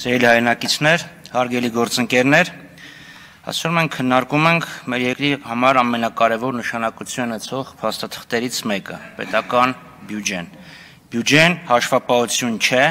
Սիրելի հայրենակիցներ, հարգելի գործընկերներ, այսօր մենք քննարկում ենք մեր երկրի համար ամենակարևոր նշանակություն ունեցող փաստաթղթերից մեկը՝ պետական բյուջեն։ Բյուջեն հաշվապահություն չէ,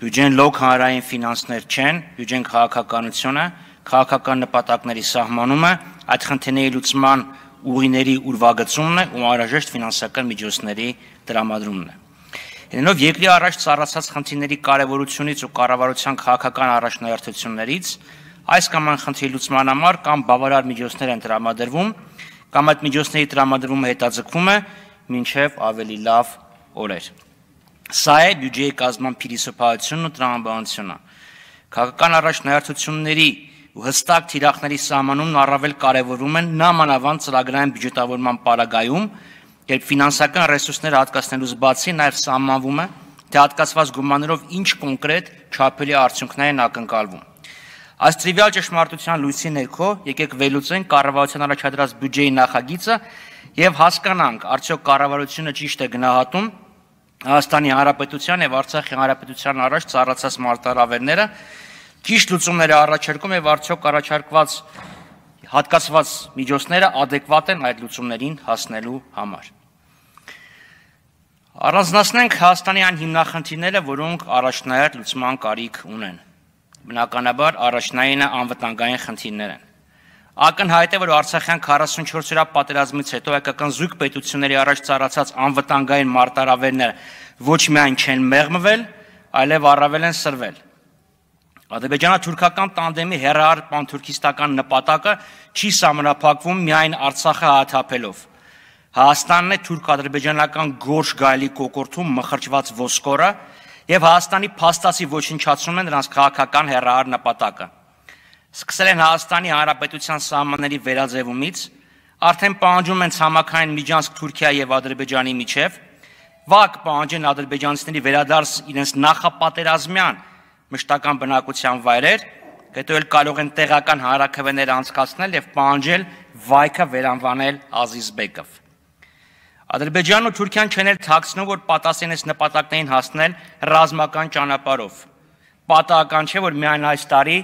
բյուջեն լոկ հանրային ֆինանսներ չեն, բյուջեն քաղաքականությունը, քաղաքական նպատակների սահմանումը, այդ խնդիրների լուծման ուղիների ուրվագծումն է ու անհրաժեշտ ֆինանսական միջոցների տրամադրումն է։ Ելնելով երկրի առաջ ծառացած խնդիրների կարևորությունից ու կառավարության քաղաքական առաջնահերթություններից, այս կամ այն խնդրի լուծման համար կամ բավարար միջոցներ են տրամադրվում, կամ այդ միջոցների տրամադրումը հետաձգվում է մինչև ավելի լավ օրեր։ Սա է բյուջեի կազմման փիլիսոփայությունն ու տրամաբանությունը։ Քաղաքական առաջնահերթությունների ու հստակ թիրախների սահմանումն առավել կարևորվում են նամանավանդ ծրագրային բյուջետավորման պարագայում, երբ ֆինանսական ռեսուրսները հատկացնելուց բացի նաև սահմանվում է, թե հատկացված գումարներով ինչ կոնկրետ չափելի արդյունքներ են ակնկալվում։ Այս տրիվիալ ճշմարտության լույսի ներքո եկեք վերլուծենք կառավարության առաջադրած բյուջեի նախագիծը եւ հասկանանք, արդյոք կառավարությունը ճիշտ է գնահատում Հայաստանի Հանրապետության եւ Արցախի Հանրապետության առաջ ծառացած մարտահրավերները, ճիշտ լուծումներ է առաջարկում եւ արդյոք առաջարկված հատկացված միջոցները adekvat են այդ լուծումներին հասնելու համար։ Առանձնացնենք Հայաստանի այն հիմնախնդիրները, որոնք առաջնահերթ լուծման կարիք ունեն։ Բնականաբար առաջնայինը անվտանգային խնդիրներ են։ Ակնհայտ է, որ Արցախյան 44 օրյա պատերազմից հետո հայկական զույգ պետությունների առաջ ծառացած անվտանգային մարտարավերները ոչ միայն չեն մեղմվել, այլև առավել են սրվել։ Ադրբեջանա-թուրքական տանդեմի հերար պանթուրքիստական նպատակը չի համանապակվում միայն Արցախը հաթափելով։ Հայաստանն է թուրք-ադրբեջանական գորշ գայլի կոկորտում մխրճված ոսկորը եւ Հայաստանի փաստացի ոչնչացումն է նրանց քաղաքական հերարար նպատակը։ Սկսել են Հայաստանի Հանրապետության սահմանների վերաձևումից, արդեն պահանջում են ցամաքային միջանցք Թուրքիա եւ Ադրբեջանի միջև, վակ պահանջեն ադրբեջանցիների վերադարձ իրենց նախապատերազմյան մշտական բնակության վայրեր, հետո էլ կարող են տեղական հանրակրվեներ անցկացնել եւ պահանջել վայքը վերանվանել Ազիզբեկով։ Ադրբեջանն ու Թուրքիան չեն էլ ցածնում, որ պատասխան այս նպատակներին հասնել ռազմական ճանապարհով։ Պատահական չէ, որ միայն այս տարի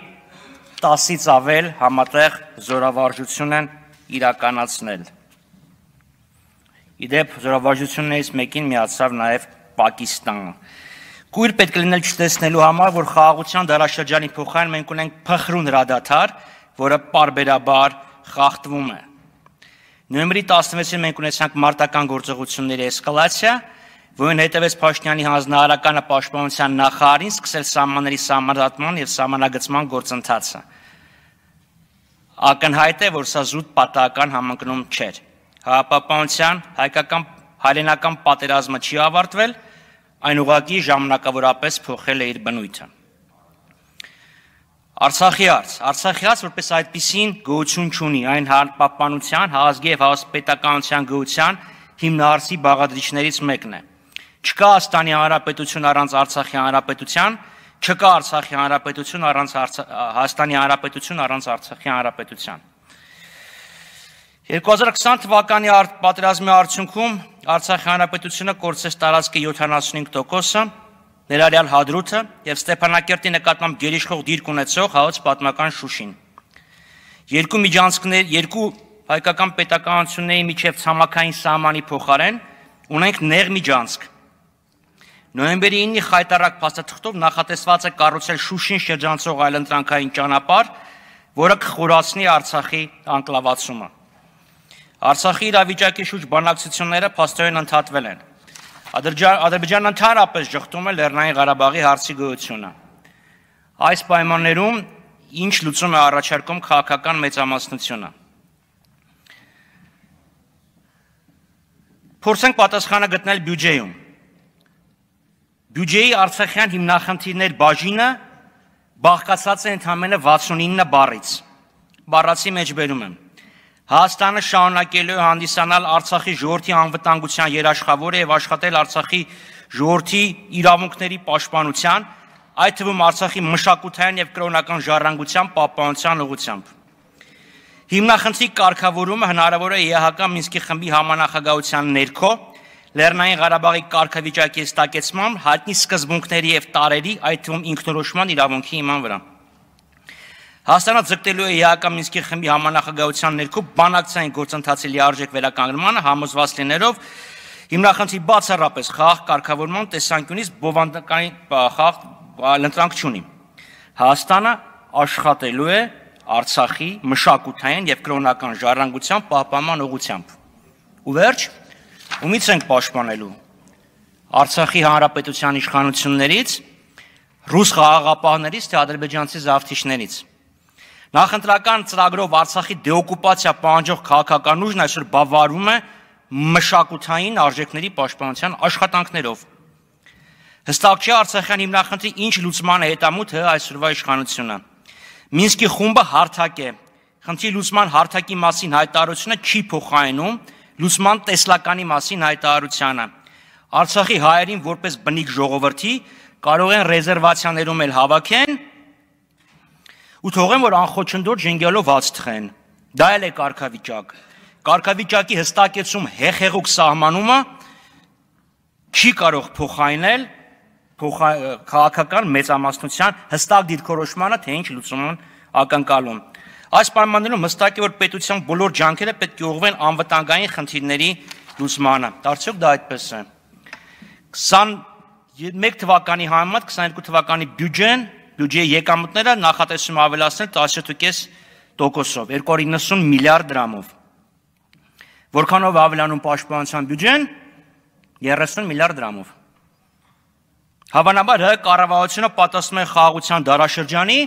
10-ից ավել համատեղ զորավարժություն են իրականացնել։ Իդեպ զորավարժություններից մեկին միացավ նաև Պակիստանը։ Գույր պետք է լինել չտեսնելու համար, որ խաղաղության դարաշրջանի փոխարեն մենք ունենք փխրուն հրադադար, որը parberabar խախտվում է։ Նոյեմբերի 16-ին մենք ունեցանք մարտական գործողությունների էսկալացիա, որին հետևեց Փաշինյանի հանձնարարականը պաշտպանության նախարարին սկսել սահմանների սահմանադրման եւ սահմանագծման գործընթացը։ Ակնհայտ է, որ սա զուտ պատահական համընկնում չէր։ Հապապանության հայկական հայրենական պատերազմը չի ավարտվել, այն ուղղակի ժամանակավորապես փոխել է իր բնույթը։ Արցախի արց, Արցախի արց որպես այդպեսին գոյություն ունի այն հանրապետության, հազգի եւ հաստետականության գոյության հիմնարարի բաղադրիչներից մեկն է։ Չկա Աստանի հանրապետություն առանց Արցախի հանրապետության, չկա Արցախի հանրապետություն առանց Հայաստանի հանրապետություն առանց Արցախի հանրապետության։ 2020 թվականի արտ պատերազմի արդյունքում Արցախի հանրապետությունը կորցրեց տարածքի 75%-ը, ներարյալ Հադրութը եւ Ստեփանակերտի նկատմամբ գերիշխող դիրք ունեցող հայոց պատմական Շուշին։ Երկու միջանցքներ, երկու հայկական պետականությունների միջև ցամաքային սահմանի փոխարեն ունենք նեղ միջանցք։ Նոյեմբերի 9-ի խայտարակ փաստաթղթով նախատեսված է կառուցել Շուշին շրջանցող այլընտրանքային ճանապարհ, որը կխորացնի Արցախի անկլավացումը։ Արցախի իրավիճակի շուրջ բանակցությունները փաստորեն ընդհատվել են։ Ադրբեջանն ընդհանրապես շղթում է Լեռնային Ղարաբաղի հարցի գոյությունը։ Այս պայմաններում ինչ լուծում է առաջարկում քաղաքական մեծամասնությունը։ Փորձենք պատասխանը գտնել բյուջեում։ Բյուջեի Արցախյան հիմնախնդիրներ բաժինը բաղկացած է ընդամենը 69 բառից։ Բառացի մեջ բերում եմ։ Հայաստանը շարունակելու է հանդիսանալ Արցախի ժողովրդի անվտանգության երաշխավորը եւ աշխատել Արցախի ժողովրդի իրավունքների պաշտպանության, այդ թվում Արցախի մշակութային եւ կրոնական ժառանգության պահպանության ուղղությամբ։ Հիմնախնդրի կարգավորումը հնարավոր է ԵՀԿ Մինսկի խմբի համանախագահության ներքո Լեռնային Ղարաբաղի կարգավիճակի ստակեցման հայտնի սկզբունքների եւ տարերի, այդ թվում ինքնորոշման իրավունքի իման վրա։ Հայաստանը ձգտելու է ԵԱԿ Մինսկի խմբի համանախագահության ներքո բանակցային գործընթացի լիարժեք վերականգնմանը համոզված լինելով հիմնախնդրի բացառապես խաղ կարգավորման տեսանկյունից բովանդակային խաղ լընտրանք չունի։ Հայաստանը աշխատելու է Արցախի մշակութային եւ կրոնական ժառանգության պահպանման ուղղությամբ։ Ու վերջ, ումից ենք պաշտպանելու Արցախի հանրապետության իշխանություններից, ռուս խաղաղապահներից թե ադրբեջանցի զավթիչներից։ Նախընտրական ծրագրով Արցախի դեօկուպացիա պահանջող քաղաքական ուժն այսօր բավարարում է մշակութային արժեքների պաշտպանության աշխատանքներով։ Հստակ չէ Արցախյան հիմնախնդրի ինչ լուծման է հետամուտը այսօրվա իշխանությունը։ Մինսկի խումբը հարթակ է։ Խնդրի լուծման հարթակի մասին հայտարարությունը չի փոխանցում լուսման տեսլականի մասին հայտարարությանը։ Արցախի հայերին որպես բնիկ ժողովրդի կարող են ռեզերվացիաներում էլ հավաքեն ու թողեմ որ անխոչնդոտ ժենգյալով հաց թխեն։ Դա էլ է կարգավիճակ։ Կարգավիճակի հստակեցում հեղեղուկ սահմանումը չի կարող փոխայնել քաղաքական մեծամասնության հստակ դիրքորոշմանը, թե ինչ լուծումն ակնկալում։ Այս պայմաններում հստակ է որ պետության բոլոր ջանքերը պետք է ուղղվեն անվտանգային խնդիրների լուծմանը։ Դարձյոք դա այդպես է։ 21 թվականի համար 22 թվականի բյուջեն բյուջեի եկամուտները նախատեսվում ավելացնել 10.5%-ով, 290 միլիարդ դրամով։ Որքանով ավելանում պաշտպանության բյուջեն 30 միլիարդ դրամով։ Հավանաբար ՀՀ կառավարությունը պատասխանում է խաղաղության դարաշրջանի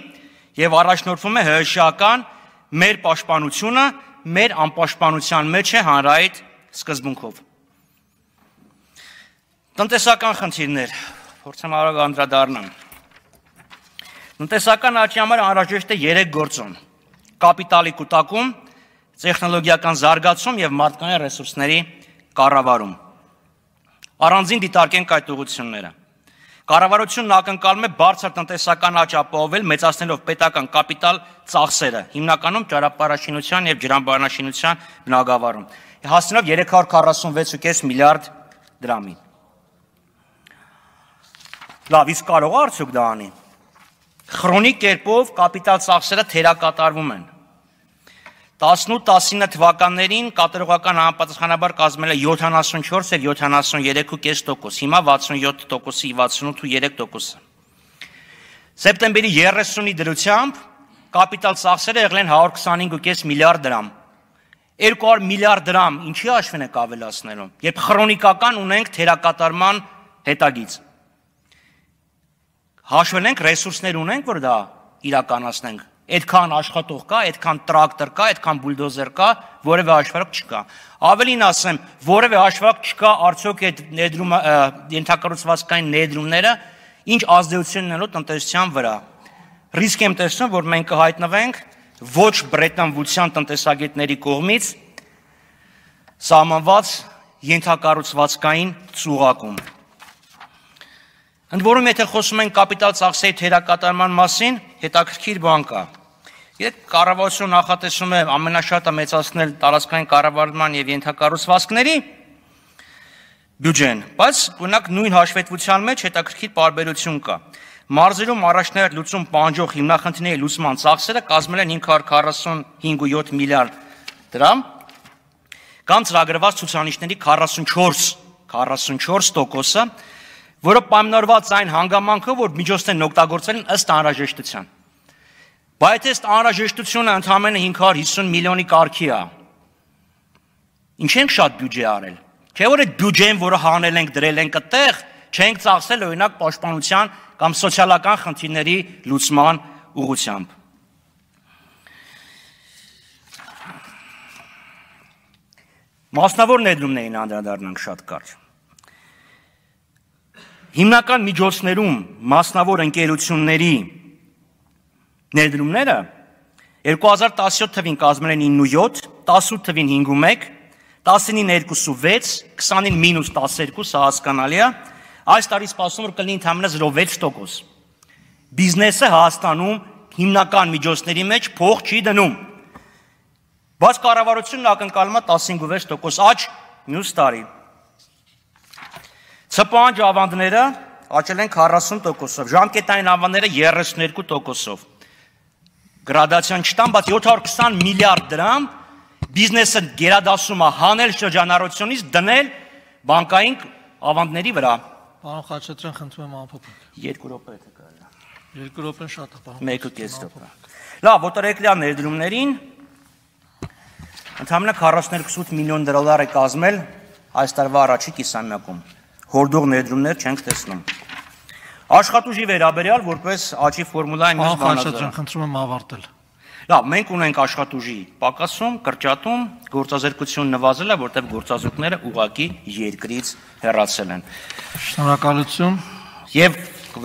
եւ առաջնորդվում է ՀՀՇ-ական մեր պաշտպանությունը մեր անպաշտպանության մեջ է հանրային սկզբունքով։ Տնտեսական խնդիրներ, փորձեմ արագ անդրադառնալ։ Տնտեսական աճի համար անհրաժեշտ է 3 գործոն. կապիտալի կուտակում, տեխնոլոգիական զարգացում եւ մարդկային ռեսուրսների կառավարում։ Առանձին դիտարկենք այդ ուղղությունները։ Կառավարությունն ակնկալում է բարձր տնտեսական աճ ապահովել, մեծացնելով պետական կապիտալ ծախսերը, հիմնականում ճարապարաշինության եւ ջրամբարաշինության բնագավառում, հասնելով 346.5 միլիարդ դրամի։ Լավ, իսկ կարող է արդյոք դա անել Խրոնիկ կերպով կապիտալ ծախսերը թերակատարվում են։ 18-19 թվականներին կատարողական համապատասխանաբար կազմել է 74 եւ 73.5%, հիմա 67%-ի 68.3%։ Սեպտեմբերի 30-ի դրությամբ կապիտալ ծախսերը եղել են 125.5 միլիարդ դրամ։ 200 միլիարդ դրամ ինչի հաշվին եք ավելացնելու, երբ քրոնիկական ունենք թերակատարման հետագից հաշվելենք, ռեսուրսներ ունենք, որ դա իրականացնենք։ Այդքան աշխատող կա, այդքան տրակտոր կա, այդքան բուլդոզեր կա, որևէ հաշվարկ չկա։ Ավելին ասեմ, որևէ հաշվարկ չկա արդյոք այդ ներդրումը ենթակառուցվածքային ներդրումները ինչ ազդեցություն ունենալու տնտեսության վրա։ Ռիսկ եմ տեսնում, որ մենք կհայտնվենք ոչ բրետնվության տնտեսագետների կողմից սահմանված ենթակառուցվածքային ծուղակում։ Ընդ որում եթե խոսում ենք կապիտալ ծախսերի թերակատարման մասին, հետաքրքիր բան կա։ Եթե կառավարությունը նախատեսում է ամենաշատը մեծացնել տարածքային կառավարման եւ ենթակառուցվածքների բյուջեն, բայց օրինակ նույն հաշվետվության մեջ հետաքրքիր տարբերություն կա։ Մարզերում առաջնահերթ լուծում պահանջող հիմնախնդիրների լուծման ծախսերը կազմել են 545.7 միլիարդ դրամ, կամ ծրագրված ցուցանիշների 44 44%-ը որը պայմանավորված այն հանգամանքով, որ միջոցներն օգտագործել են ըստ անհրաժեշտության։ Բայց այս անհրաժեշտությունը ընդամենը 550 միլիոնի կարգի է։ Ինչ ենք շատ բյուջե արել։ Չէ՞ որ այդ բյուջեն, որը հանել ենք, դրել ենք այդտեղ, չենք ծախսել օրինակ պաշտպանության կամ սոցիալական խնդիրների լուծման ուղղությամբ։ Մասնավոր ներդրումներին անդրադառնանք շատ կարճ հիմնական միջոցներում մասնավոր ընկերությունների ներդրումները 2017 թվին կազմել են 9.7, 18 թվին 5.1, 19-ին 2.6, 20-ին մինուս 12, սա հասկանալի է, այս տարի սպասում որ կլինի ընդհանրը 0.6%։ Բիզնեսը Հայաստանում հիմնական միջոցների մեջ փող չի դնում։ Բայց կառավարությունն ակնկալում է 15.6% աճ մյուս տարի։ Սպանջ ավանդները աճել են 40%-ով, ժամկետային ավանդները 32%-ով։ Գրադացիան չտան, բայց 720 միլիարդ դրամ բիզնեսը գերադասում է հանել շրջանառությունից դնել բանկային ավանդների վրա։ Պարոն Խաչատրյան, խնդրում եմ ամփոփեք։ 2 րոպե է կարելի։ 2 ռոպեն շատ է, պարոն։ 1.5 րոպե։ Լավ, օտարեկլյա ներդրումներին ընդհանրապես 42.8 միլիոն դոլար է կազմել այս տարվա առաջի կիսամյակում հորդող ներդրումներ չենք տեսնում։ Աշխատուժի վերաբերյալ որպես աճի ֆորմուլային մեծ բանաձև։ Ահա, խնդրում եմ ավարտել։ Լավ, մենք ունենք աշխատուժի պակասում, կրճատում, գործազերկություն նվազել է, որտեղ գործազուրկները ուղակի երկրից հեռացել են։ Շնորհակալություն։ Եվ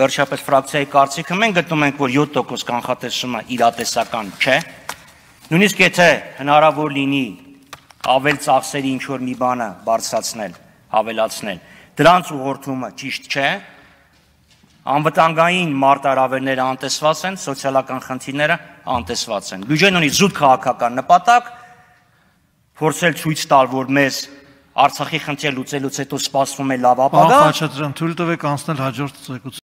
վերջապես ֆրակցիայի կարծիքը մենք գտնում ենք, որ 7% կանխատեսումը իրատեսական չէ։ Նույնիսկ եթե հնարավոր լինի ավել ծախսերի ինչ որ մի բանը բարձրացնել, ավելացնել, Դրանց ուղղորդումը ճիշտ չէ։ Անվտանգային մարտարավերները անտեսված են, սոցիալական խնդիրները անտեսված են։ Բյուջեն ունի զուտ քաղաքական նպատակ փորձել ցույց տալ, որ մեզ Արցախի խնդիրը լուծելուց հետո սպասվում է լավ ապագա։ Ահա, խաչատրան, թույլ տվեք անցնել հաջորդ զեկույց